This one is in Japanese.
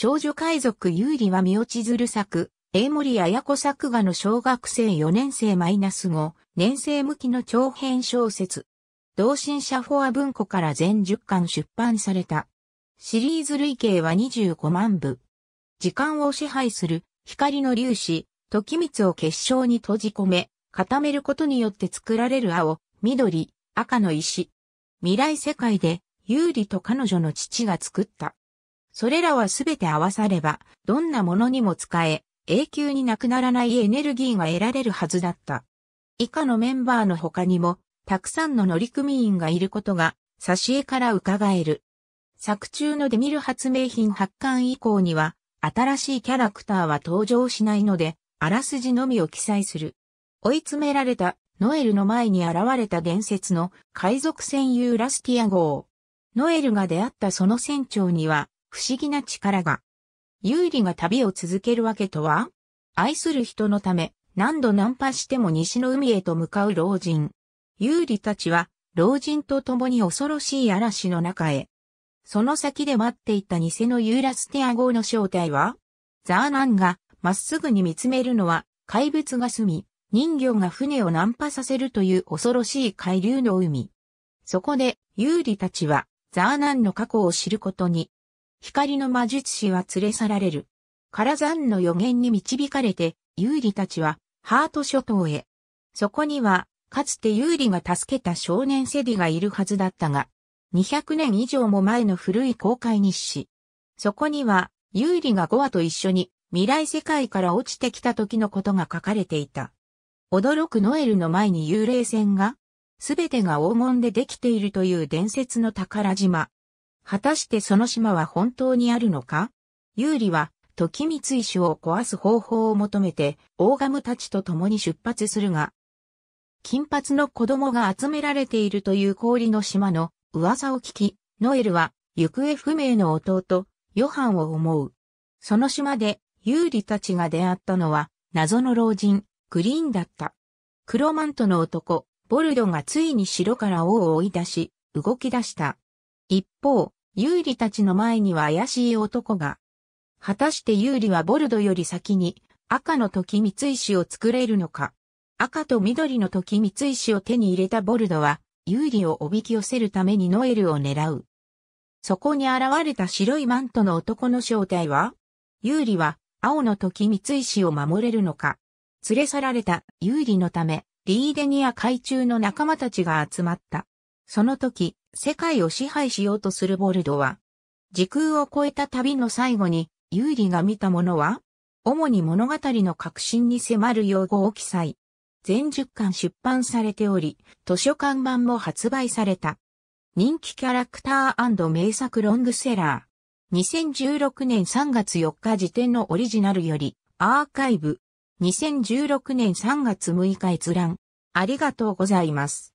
少女海賊有利は身をず鶴作、英森綾子作画の小学生4年生マイナス5、年生向きの長編小説。同心社フォア文庫から全10巻出版された。シリーズ累計は25万部。時間を支配する光の粒子、時光を結晶に閉じ込め、固めることによって作られる青、緑、赤の石。未来世界で、有利と彼女の父が作ったそれらはすべて合わされば、どんなものにも使え、永久になくならないエネルギーが得られるはずだった。以下のメンバーの他にも、たくさんの乗組員がいることが、挿絵から伺える。作中のデミル発明品発刊以降には、新しいキャラクターは登場しないので、あらすじのみを記載する。追い詰められたノエルの前に現れた伝説の海賊船ユーラスティア号。ノエルが出会ったその船長には、不思議な力が。有利が旅を続けるわけとは愛する人のため、何度ナンパしても西の海へと向かう老人。有利たちは、老人と共に恐ろしい嵐の中へ。その先で待っていた偽のユーラスティア号の正体はザーナンがまっすぐに見つめるのは怪物が住み、人魚が船をナンパさせるという恐ろしい海流の海。そこで、有利たちはザーナンの過去を知ることに光の魔術師は連れ去られる。カラザンの予言に導かれて、有利たちは、ハート諸島へ。そこには、かつて有利が助けた少年セディがいるはずだったが、200年以上も前の古い公開日誌。そこには、有利がゴアと一緒に、未来世界から落ちてきた時のことが書かれていた。驚くノエルの前に幽霊船が、すべてが黄金でできているという伝説の宝島。果たしてその島は本当にあるのか有利は、時光石を壊す方法を求めて、大ガムたちと共に出発するが、金髪の子供が集められているという氷の島の噂を聞き、ノエルは行方不明の弟、ヨハンを思う。その島で、ユーリたちが出会ったのは、謎の老人、グリーンだった。黒マントの男、ボルドがついに城から王を追い出し、動き出した。一方、ユーリたちの前には怪しい男が。果たしてユーリはボルドより先に赤の時光石を作れるのか。赤と緑の時光石を手に入れたボルドは、ユーリをおびき寄せるためにノエルを狙う。そこに現れた白いマントの男の正体はユーリは青の時光石を守れるのか連れ去られたユーリのため、リーデニア海中の仲間たちが集まった。その時、世界を支配しようとするボルドは、時空を超えた旅の最後に、有利が見たものは、主に物語の核心に迫る用語を記載。全十巻出版されており、図書館版も発売された。人気キャラクター名作ロングセラー。2016年3月4日時点のオリジナルより、アーカイブ。2016年3月6日閲覧。ありがとうございます。